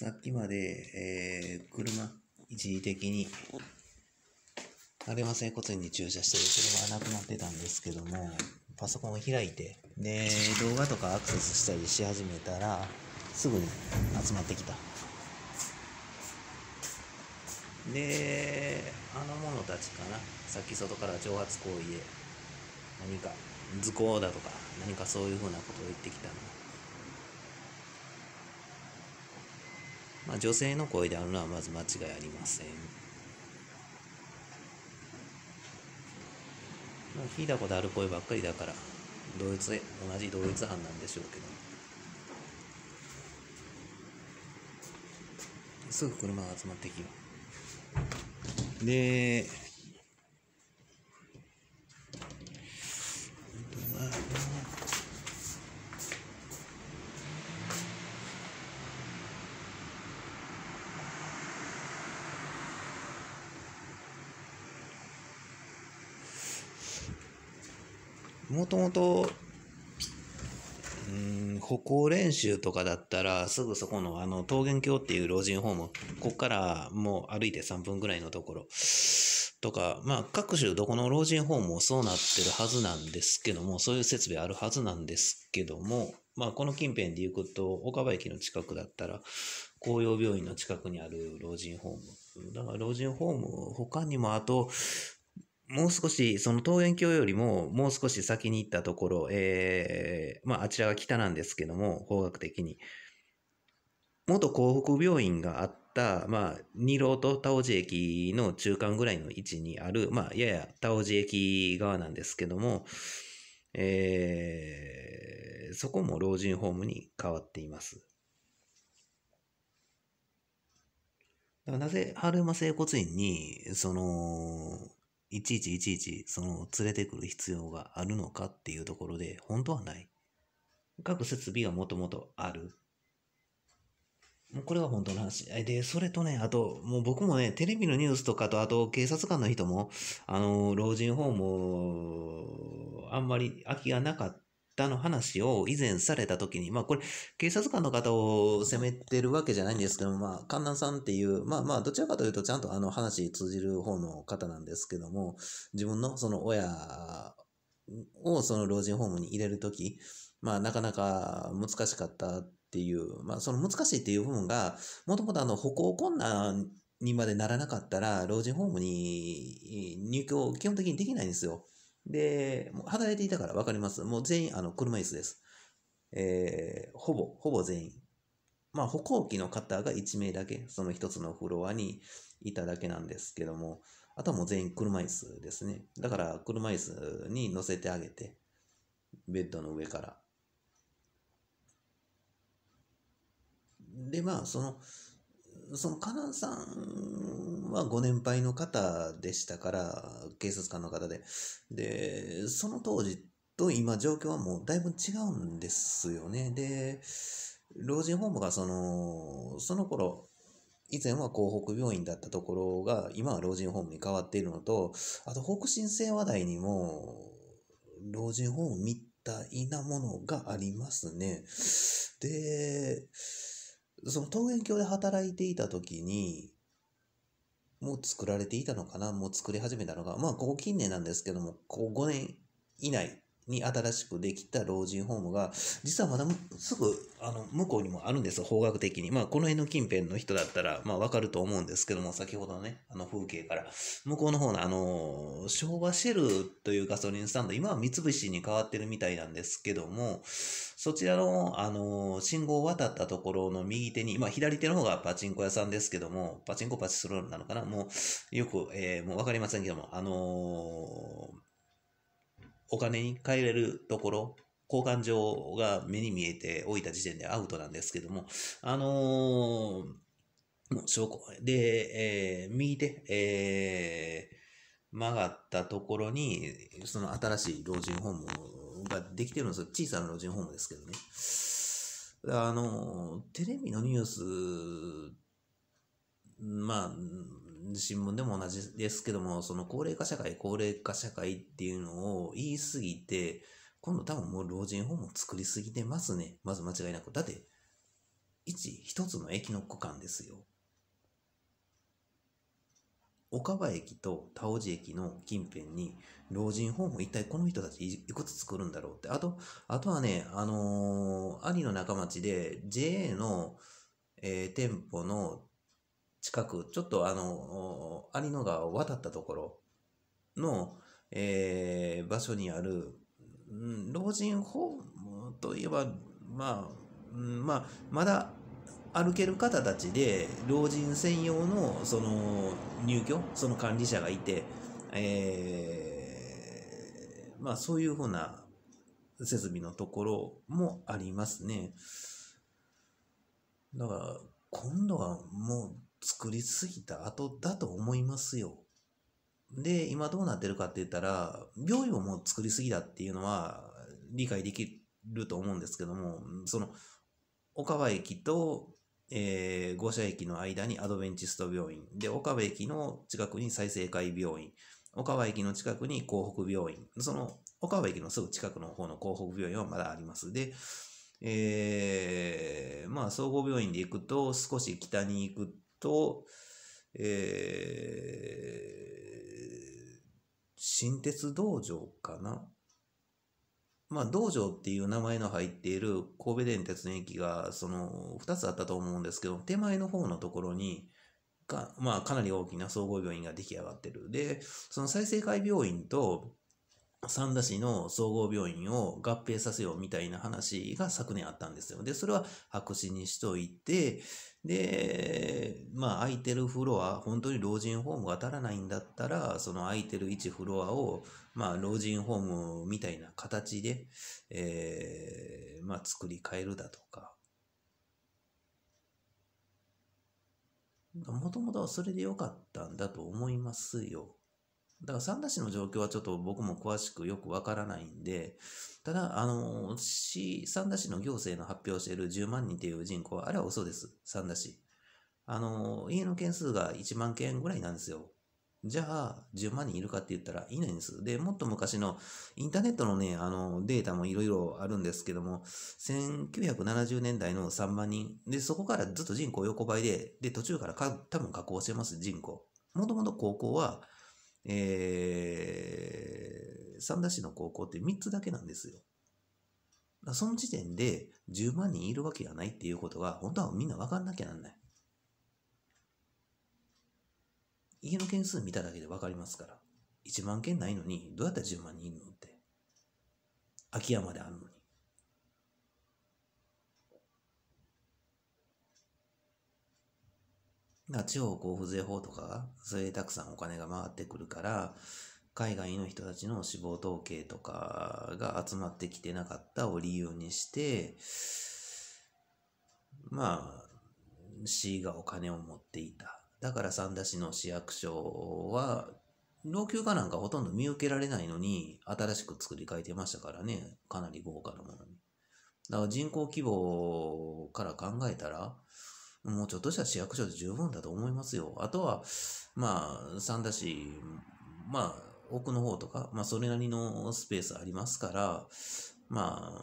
さっきまで、えー、車、一時的に、あれは整骨院に駐車してる車はなくなってたんですけども、パソコンを開いて、で、動画とかアクセスしたりし始めたら、すぐに集まってきた。で、あの者たちかな、さっき外から挑発行為で、何か図工だとか、何かそういうふうなことを言ってきたの。まあ、女性の声であるのはまず間違いありません、まあ、聞いたことある声ばっかりだから同一同じ同一犯なんでしょうけどすぐ車が集まってきようでもともと、うん、歩行練習とかだったら、すぐそこの、あの、桃源郷っていう老人ホーム、こっからもう歩いて3分ぐらいのところ、とか、まあ、各種どこの老人ホームもそうなってるはずなんですけども、そういう設備あるはずなんですけども、まあ、この近辺で行くと、岡場駅の近くだったら、紅葉病院の近くにある老人ホーム。だから老人ホーム、他にもあと、もう少し、その桃源郷よりも、もう少し先に行ったところ、えー、まあ、あちらが北なんですけども、方角的に。元幸福病院があった、まあ、二郎と田尾寺駅の中間ぐらいの位置にある、まあ、やや田尾寺駅側なんですけども、えー、そこも老人ホームに変わっています。なぜ、春馬整骨院に、その、いちいちいちいち、その、連れてくる必要があるのかっていうところで、本当はない。各設備がもともとある。これは本当の話。で、それとね、あと、もう僕もね、テレビのニュースとかと、あと警察官の人も、あの、老人ホーム、あんまり空きがなかっ方の話を以前された時に、まあこれ、警察官の方を責めてるわけじゃないんですけど、まあ、観覧さんっていう、まあまあ、どちらかというとちゃんとあの話通じる方の方なんですけども、自分のその親をその老人ホームに入れるとき、まあなかなか難しかったっていう、まあその難しいっていう部分が、もともとあの歩行困難にまでならなかったら、老人ホームに入居を基本的にできないんですよ。で、もう働いていたから分かります。もう全員、あの、車椅子です。えー、ほぼ、ほぼ全員。まあ、歩行器の方が1名だけ、その1つのフロアにいただけなんですけども、あとはもう全員車椅子ですね。だから、車椅子に乗せてあげて、ベッドの上から。で、まあ、その、そのカナンさんはご年配の方でしたから、警察官の方で。で、その当時と今状況はもうだいぶ違うんですよね。で、老人ホームがその、その頃、以前は港北病院だったところが、今は老人ホームに変わっているのと、あと北新生話題にも、老人ホームみたいなものがありますね。で、その桃源郷で働いていた時に、もう作られていたのかなもう作り始めたのが、まあ、ここ近年なんですけども、ここ5年以内に新しくできた老人ホームが、実はまだすぐ、あの、向こうにもあるんですよ、方角的に。まあ、この辺の近辺の人だったら、まあ、わかると思うんですけども、先ほどのね、あの風景から。向こうの方の、あの、昭和シェルというガソリンスタンド、今は三菱に変わってるみたいなんですけども、そちらの、あの、信号を渡ったところの右手に、まあ、左手の方がパチンコ屋さんですけども、パチンコパチスローなのかなもう、よく、えー、もうわかりませんけども、あのー、お金に帰えれるところ、交換所が目に見えておいた時点でアウトなんですけども、あのー、もう証拠。で、えー、右手、えー、曲がったところに、その新しい老人ホームをができてるんですよ。小さな老人ホームですけどね。あの、テレビのニュース、まあ、新聞でも同じですけども、その高齢化社会、高齢化社会っていうのを言いすぎて、今度多分もう老人ホームを作りすぎてますね。まず間違いなく。だって、1、1つの駅の区間ですよ。岡場駅と田尾寺駅の近辺に老人ホーム一体この人たちいくつ作るんだろうって。あと、あとはね、あのー、兄の中町で JA の、えー、店舗の近く、ちょっとあのー、兄の川を渡ったところの、えー、場所にある、うん、老人ホームといえば、まあ、うん、まあ、まだ歩ける方たちで、老人専用の、その、入居、その管理者がいて、えー、まあそういうふうな設備のところもありますね。だから、今度はもう作りすぎた後だと思いますよ。で、今どうなってるかって言ったら、病院をもう作りすぎだっていうのは理解できると思うんですけども、その、岡場駅とえー、五社駅の間にアドベンチスト病院、で、岡部駅の近くに再生会病院、岡部駅の近くに港北病院、その岡部駅のすぐ近くの方の港北病院はまだあります。で、えー、まあ、総合病院で行くと、少し北に行くと、えー、新鉄道場かなまあ、道場っていう名前の入っている神戸電鉄の駅が、その、二つあったと思うんですけど、手前の方のところに、か、まあ、かなり大きな総合病院が出来上がってる。で、その再生会病院と、三田市の総合病院を合併させようみたいな話が昨年あったんですよ。で、それは白紙にしといて、で、まあ空いてるフロア、本当に老人ホームが足らないんだったら、その空いてる1フロアを、まあ老人ホームみたいな形で、えー、まあ作り変えるだとか。もともとはそれで良かったんだと思いますよ。だから三田市の状況はちょっと僕も詳しくよくわからないんで、ただ、あの、市、三田市の行政の発表している10万人という人口は、あれは嘘です。三田市。あの、家の件数が1万件ぐらいなんですよ。じゃあ、10万人いるかって言ったらいないんです。で、もっと昔のインターネットのね、あの、データもいろいろあるんですけども、1970年代の3万人。で、そこからずっと人口横ばいで、で、途中からか多分加工してます、人口。もともと高校は、えー、三田市の高校って3つだけなんですよ。その時点で10万人いるわけがないっていうことが、本当はみんな分かんなきゃなんない。家の件数見ただけで分かりますから。1万件ないのに、どうやったら10万人いるのって。秋山であるのが地方交付税法とかそれでたくさんお金が回ってくるから、海外の人たちの死亡統計とかが集まってきてなかったを理由にして、まあ、市がお金を持っていた。だから三田市の市役所は、老朽化なんかほとんど見受けられないのに、新しく作り変えてましたからね。かなり豪華なものに。だから人口規模から考えたら、もうちょっとした市役所で十分だと思いますよ。あとは、まあ、三田市、まあ、奥の方とか、まあ、それなりのスペースありますから、まあ、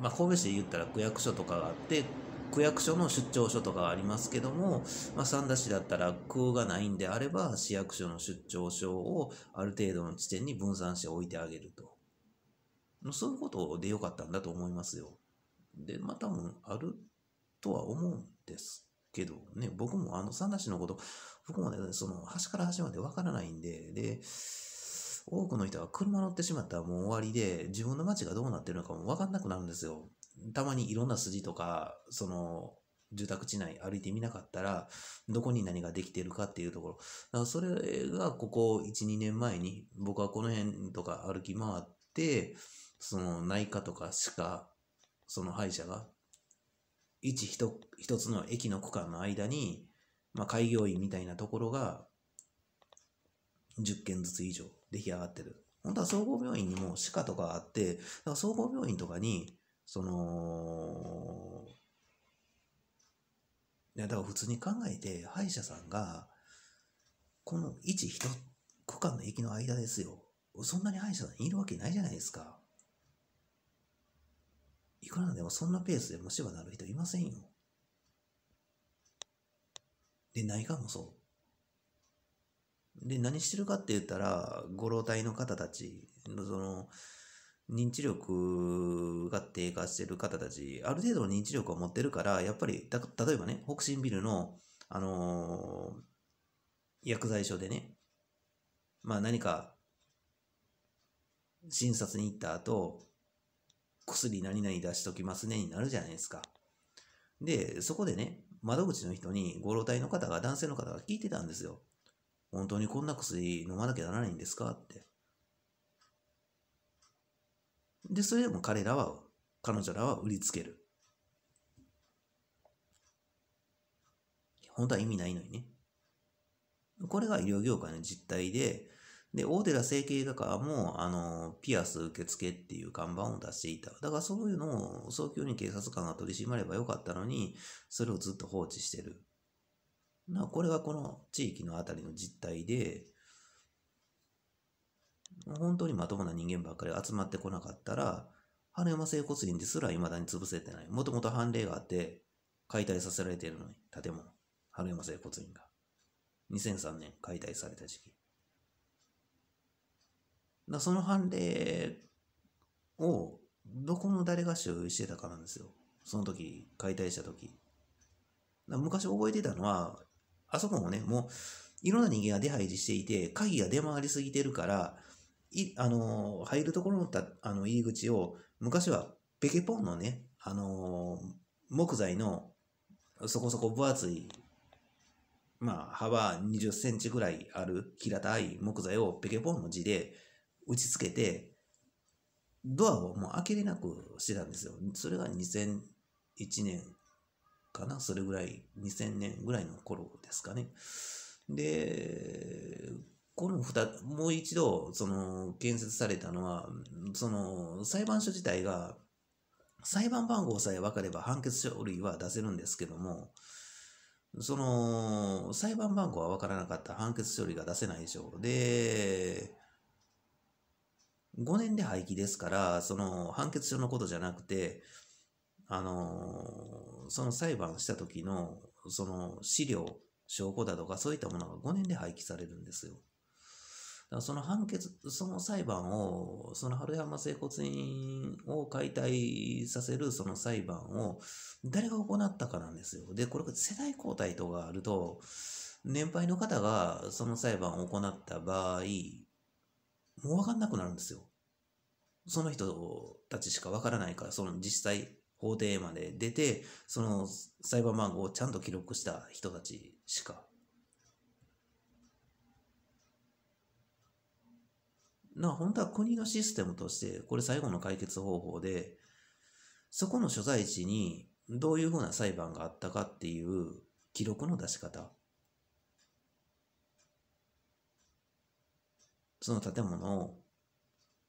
まあ、神戸市で言ったら区役所とかがあって、区役所の出張所とかありますけども、まあ、三田市だったら区がないんであれば、市役所の出張所をある程度の地点に分散して置いてあげると。そういうことでよかったんだと思いますよ。で、まあ、多分、あるとは思うんですけどね、僕もあの、三田市のこと、僕もね、その、端から端までわからないんで、で、多くの人は車乗ってしまったらもう終わりで、自分の街がどうなってるのかもわかんなくなるんですよ。たまにいろんな筋とか、その、住宅地内歩いてみなかったら、どこに何ができてるかっていうところ。だからそれがここ1、2年前に、僕はこの辺とか歩き回って、その内科とか歯科、その歯医者が一一つの駅の区間の間に、まあ、開業院みたいなところが10件ずつ以上出来上がってる。本当は総合病院にも歯科とかあって、だから総合病院とかに、その、いや、だから普通に考えて、歯医者さんが、この一一区間の駅の間ですよ。そんなに歯医者さんいるわけないじゃないですか。いくらでもそんなペースで虫歯なる人いませんよ。で、内科もそう。で、何してるかって言ったら、ご老体の方たちの、その、認知力が低下してる方たち、ある程度の認知力を持ってるから、やっぱり、た例えばね、北新ビルの、あのー、薬剤所でね、まあ何か、診察に行った後、薬何々出しときますねになるじゃないですか。で、そこでね、窓口の人にご老体の方が、男性の方が聞いてたんですよ。本当にこんな薬飲まなきゃならないんですかって。で、それでも彼らは、彼女らは売りつける。本当は意味ないのにね。これが医療業界の実態で、で、大手だ整形だからもあの、ピアス受付っていう看板を出していた。だからそういうのを早急に警察官が取り締まればよかったのに、それをずっと放置してる。な、これはこの地域のあたりの実態で、本当にまともな人間ばっかり集まってこなかったら、羽山整骨院ですら未だに潰せてない。もともと判例があって、解体させられているのに、建物。羽山整骨院が。2003年解体された時期。だその判例をどこの誰が所有してたかなんですよ。その時、解体した時。昔覚えてたのは、あそこもね、もう、いろんな人間が出入りしていて、鍵が出回りすぎてるから、い、あのー、入るところのた、あの、入り口を、昔は、ペケポンのね、あのー、木材の、そこそこ分厚い、まあ、幅20センチぐらいある平たい木材をペケポンの字で、打ちつけて、ドアをもう開けれなくしてたんですよ。それが2001年かなそれぐらい、2000年ぐらいの頃ですかね。で、この2もう一度、その、建設されたのは、その、裁判所自体が、裁判番号さえ分かれば判決書類は出せるんですけども、その、裁判番号は分からなかった判決書類が出せないでしょう。で、5年で廃棄ですから、その判決書のことじゃなくて、あの、その裁判した時の、その資料、証拠だとか、そういったものが5年で廃棄されるんですよ。だからその判決、その裁判を、その春山整骨院を解体させるその裁判を、誰が行ったかなんですよ。で、これ世代交代とかあると、年配の方がその裁判を行った場合、もうわかんなくなるんですよ。その人たちしかわからないから、その実際法廷まで出て、その裁判番号をちゃんと記録した人たちしか。な、本当は国のシステムとして、これ最後の解決方法で、そこの所在地にどういうふうな裁判があったかっていう記録の出し方。その建物を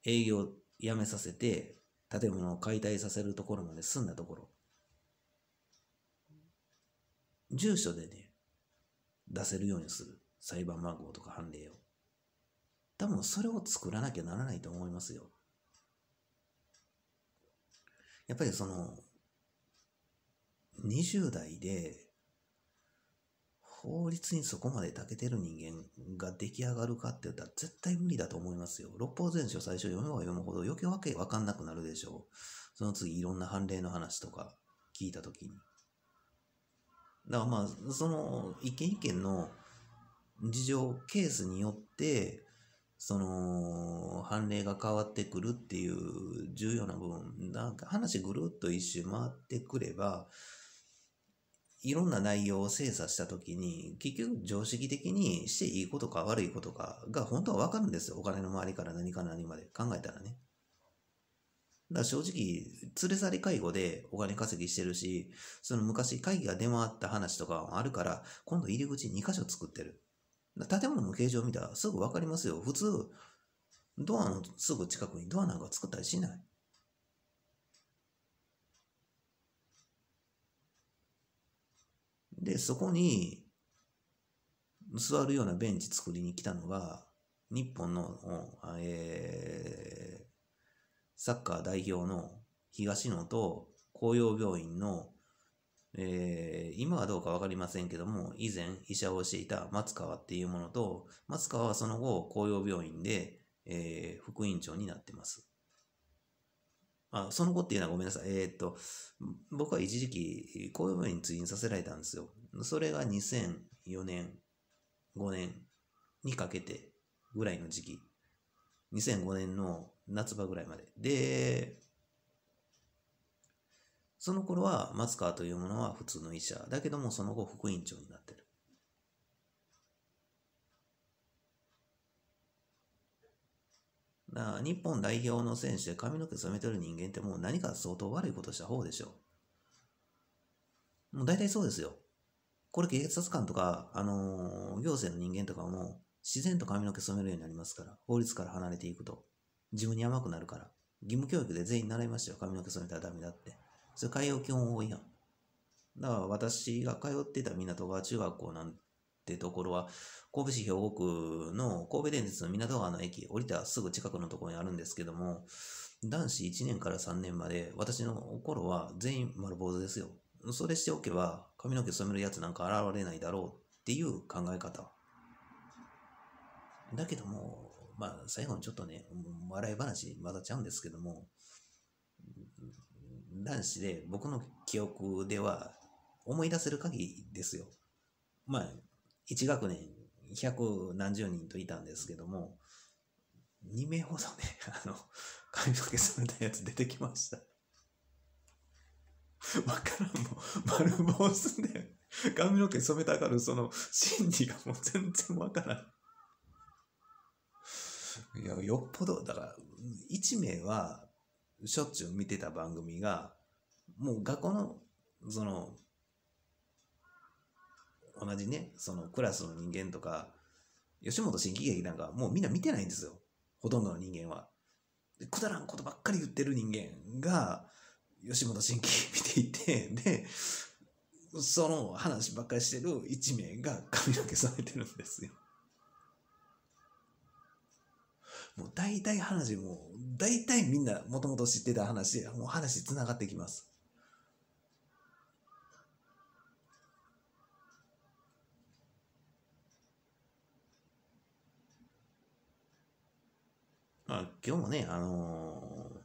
営業やめさせて、建物を解体させるところまで住んだところ、住所でね、出せるようにする。裁判番号とか判例を。多分それを作らなきゃならないと思いますよ。やっぱりその、20代で法律にそこまで長けてる人間が出来上がるかって言ったら絶対無理だと思いますよ。六法全書最初読めば読むほど余計わけわかんなくなるでしょう。その次いろんな判例の話とか聞いた時に。だからまあ、その一件一件の事情、ケースによって、その判例が変わってくるっていう重要な部分、なんか話ぐるっと一周回ってくれば、いろんな内容を精査したときに、結局常識的にしていいことか悪いことかが本当はわかるんですよ。お金の周りから何から何まで考えたらね。だから正直、連れ去り介護でお金稼ぎしてるし、その昔会議が出回った話とかもあるから、今度入り口2箇所作ってる。建物の形状見たらすぐわかりますよ。普通、ドアのすぐ近くにドアなんか作ったりしない。で、そこに座るようなベンチ作りに来たのが、日本の、えー、サッカー代表の東野と紅葉病院の、えー、今はどうか分かりませんけども、以前医者をしていた松川っていうものと、松川はその後、紅葉病院で、えー、副院長になってます。あ、その後っていうのはごめんなさい。えー、っと、僕は一時期、こういうふうに通院させられたんですよ。それが2004年、5年にかけてぐらいの時期。2005年の夏場ぐらいまで。で、その頃は松川というものは普通の医者。だけどもその後副院長になってる。だから日本代表の選手で髪の毛染めてる人間ってもう何か相当悪いことした方でしょ。もう大体そうですよ。これ警察官とか、あのー、行政の人間とかも自然と髪の毛染めるようになりますから、法律から離れていくと。自分に甘くなるから。義務教育で全員習いましたよ。髪の毛染めたらダメだって。それ海洋基本法違反。だから私が通っていた港川中学校なんってところは、神戸市兵庫区の神戸電鉄の港川の駅、降りたすぐ近くのところにあるんですけども、男子1年から3年まで、私の頃は全員丸坊主ですよ。それしておけば、髪の毛染めるやつなんか現れないだろうっていう考え方。だけども、まあ、最後にちょっとね、笑い話混ざっちゃうんですけども、男子で僕の記憶では思い出せる限りですよ。まあ、1学年百何十人といたんですけども、2名ほどね、あの、髪の毛染めたやつ出てきました。わからんもう、丸坊主で、髪の毛染めたがる、その、心理がもう全然わからん。いや、よっぽど、だから、1名は、しょっちゅう見てた番組が、もう学校の、その、同じね、そのクラスの人間とか、吉本新喜劇なんかもうみんな見てないんですよ。ほとんどの人間は。くだらんことばっかり言ってる人間が、吉本新喜劇見ていて、で、その話ばっかりしてる一名が髪の毛されてるんですよ。もう大体話も、大体みんなもともと知ってた話もう話繋がってきます。まあ、今日もね、あのー、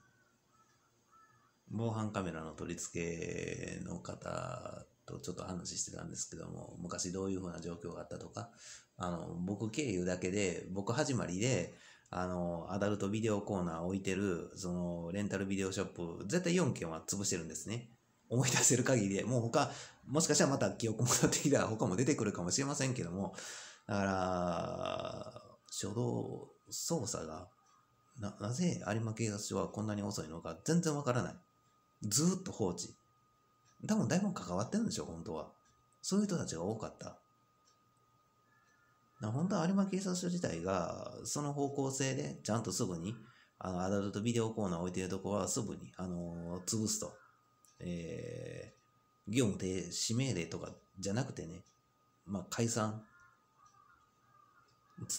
防犯カメラの取り付けの方とちょっと話してたんですけども、昔どういうふうな状況があったとか、あの、僕経由だけで、僕始まりで、あの、アダルトビデオコーナー置いてる、その、レンタルビデオショップ、絶対4件は潰してるんですね。思い出せる限りで、もう他、もしかしたらまた記憶戻ってきたら他も出てくるかもしれませんけども、だから、初動捜査がな、なぜ有馬警察署はこんなに遅いのか全然わからない。ずっと放置。多分だいぶ関わってるんでしょ、本当は。そういう人たちが多かった。本当は有馬警察署自体が、その方向性で、ちゃんとすぐに、あの、アダルトビデオコーナー置いてるとこはすぐに、あのー、潰すと。えー、業務停止命令とかじゃなくてね、まあ、解散。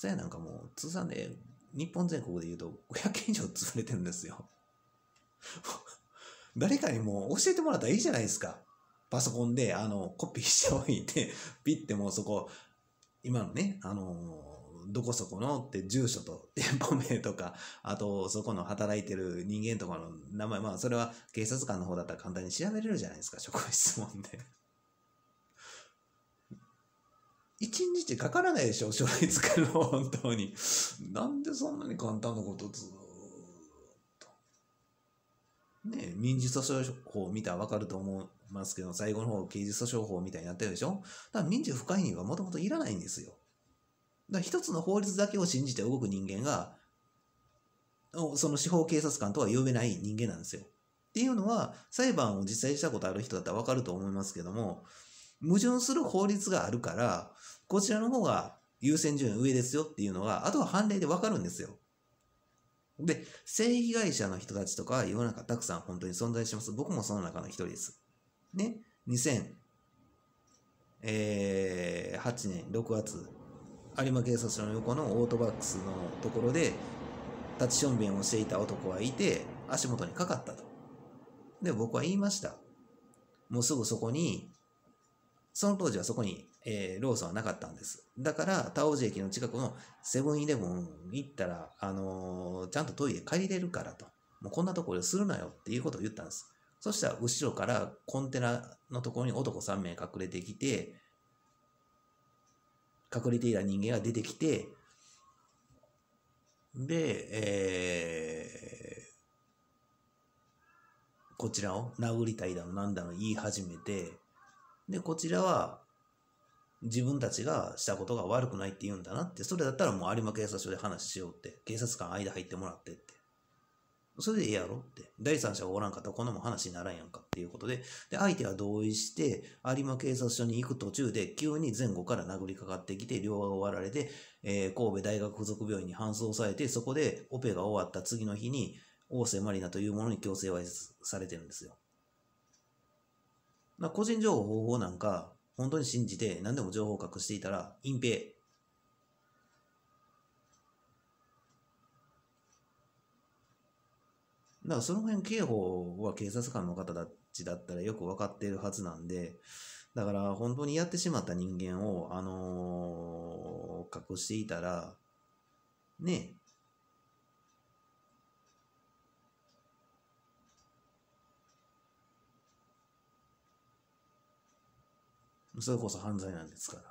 伝えなんかもう、通算で日本全国で言うと500件以上潰れてるんですよ。誰かにもう教えてもらったらいいじゃないですか。パソコンで、あの、コピーしておいて、ピッてもうそこ、今のね、あのー、どこそこのって住所と店舗名とか、あとそこの働いてる人間とかの名前、まあそれは警察官の方だったら簡単に調べれるじゃないですか、職務質問で一日かからないでしょ、書類作るの、本当に。なんでそんなに簡単なことずっと。ね民事訴訟法を見たらわかると思いますけど、最後の方、刑事訴訟法みたいになってるでしょだから民事不介入はもともといらないんですよ。だから一つの法律だけを信じて動く人間が、その司法警察官とは呼べない人間なんですよ。っていうのは、裁判を実際したことある人だったらわかると思いますけども、矛盾する法律があるから、こちらの方が優先順位上ですよっていうのは、あとは判例でわかるんですよ。で、性被害者の人たちとか世の中たくさん本当に存在します。僕もその中の一人です。ね、2008年6月、有馬警察署の横のオートバックスのところで、立ちしょんべんをしていた男がいて、足元にかかったと。で、僕は言いました。もうすぐそこにその当時はそこに、えー、ローソンはなかったんです。だから、田王寺駅の近くのセブンイレブン行ったら、あのー、ちゃんとトイレ借りれるからと。もうこんなところでするなよっていうことを言ったんです。そしたら、後ろからコンテナのところに男3名隠れてきて、隠れていた人間が出てきて、で、えー、こちらを殴りたいだのなんだの言い始めて、で、こちらは自分たちがしたことが悪くないって言うんだなって、それだったらもう有馬警察署で話しようって、警察官間入ってもらってって。それでええやろって。第三者がおらんかったらこのも話にならんやんかっていうことで、で、相手は同意して、有馬警察署に行く途中で、急に前後から殴りかかってきて、両側を割られて、えー、神戸大学附属病院に搬送されて、そこでオペが終わった次の日に、大瀬まりなというものに強制わいされてるんですよ。まあ、個人情報法なんか、本当に信じて何でも情報を隠していたら、隠蔽。だからその辺刑法は警察官の方たちだったらよく分かっているはずなんで、だから本当にやってしまった人間を、あのー、隠していたら、ね、それこそ犯罪なんですから。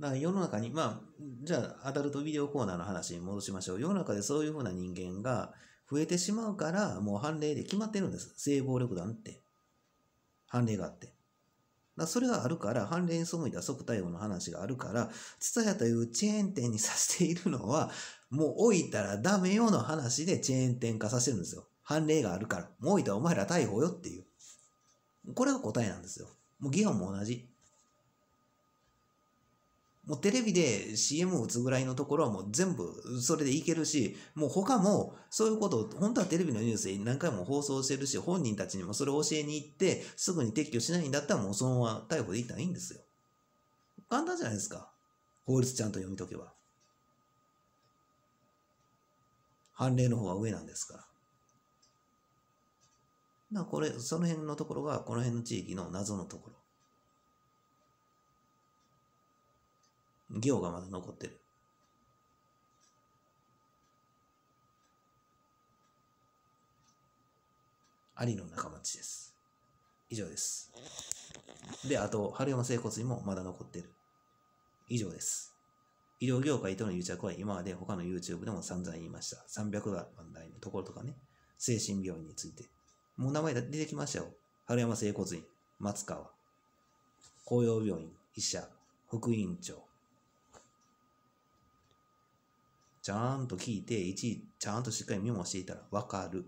だから世の中に、まあ、じゃあアダルトビデオコーナーの話に戻しましょう。世の中でそういうふうな人間が増えてしまうから、もう判例で決まってるんです。性暴力団って。判例があって。だそれがあるから、判例に背いた即対応の話があるから、ツタヤというチェーン店にさせているのは、もう置いたらダメよの話でチェーン店化させるんですよ。判例があるから。もう置いたらお前ら逮捕よっていう。これが答えなんですよ。もう議論も同じ。もうテレビで CM を打つぐらいのところはもう全部それでいけるし、もう他もそういうことを本当はテレビのニュースで何回も放送してるし、本人たちにもそれを教えに行ってすぐに撤去しないんだったらもうそのまま逮捕できたらいいんですよ。簡単じゃないですか。法律ちゃんと読み解けば。判例の方が上なんですから。だこれ、その辺のところが、この辺の地域の謎のところ。行がまだ残ってる。ありの仲間です。以上です。で、あと、春山整骨院もまだ残ってる。以上です。医療業界との癒着は今まで他の YouTube でも散々言いました。300万台のところとかね、精神病院について。もう名前出てきましたよ。春山整骨院、松川、公用病院、医者、副院長。ちゃんと聞いて、いちいちゃんとしっかりメモしていたらわかる。